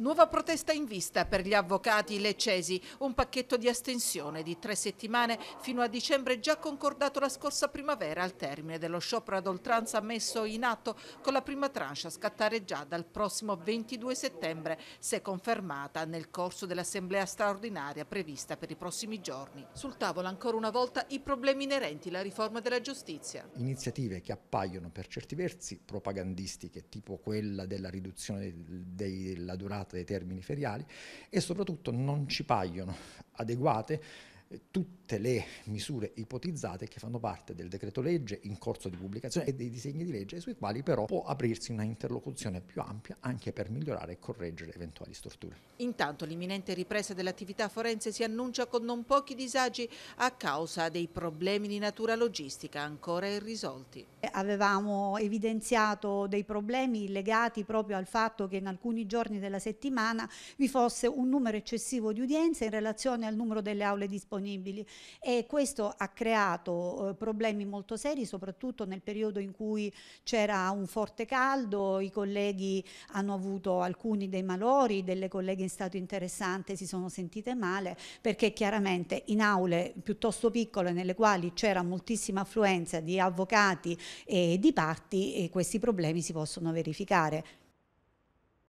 Nuova protesta in vista per gli avvocati leccesi, un pacchetto di astensione di tre settimane fino a dicembre già concordato la scorsa primavera al termine dello sciopero ad oltranza messo in atto con la prima tranche a scattare già dal prossimo 22 settembre se confermata nel corso dell'assemblea straordinaria prevista per i prossimi giorni. Sul tavolo ancora una volta i problemi inerenti alla riforma della giustizia. Iniziative che appaiono per certi versi propagandistiche tipo quella della riduzione della durata dei termini feriali e soprattutto non ci paiono adeguate eh, tutte le misure ipotizzate che fanno parte del decreto legge in corso di pubblicazione e dei disegni di legge sui quali però può aprirsi una interlocuzione più ampia anche per migliorare e correggere eventuali storture. Intanto l'imminente ripresa dell'attività forense si annuncia con non pochi disagi a causa dei problemi di natura logistica ancora irrisolti. Eh, avevamo evidenziato dei problemi legati proprio al fatto che in alcuni giorni della settimana vi fosse un numero eccessivo di udienze in relazione al numero delle aule disponibili disponibili e questo ha creato eh, problemi molto seri soprattutto nel periodo in cui c'era un forte caldo, i colleghi hanno avuto alcuni dei malori, delle colleghe in stato interessante si sono sentite male perché chiaramente in aule piuttosto piccole nelle quali c'era moltissima affluenza di avvocati e di parti e eh, questi problemi si possono verificare.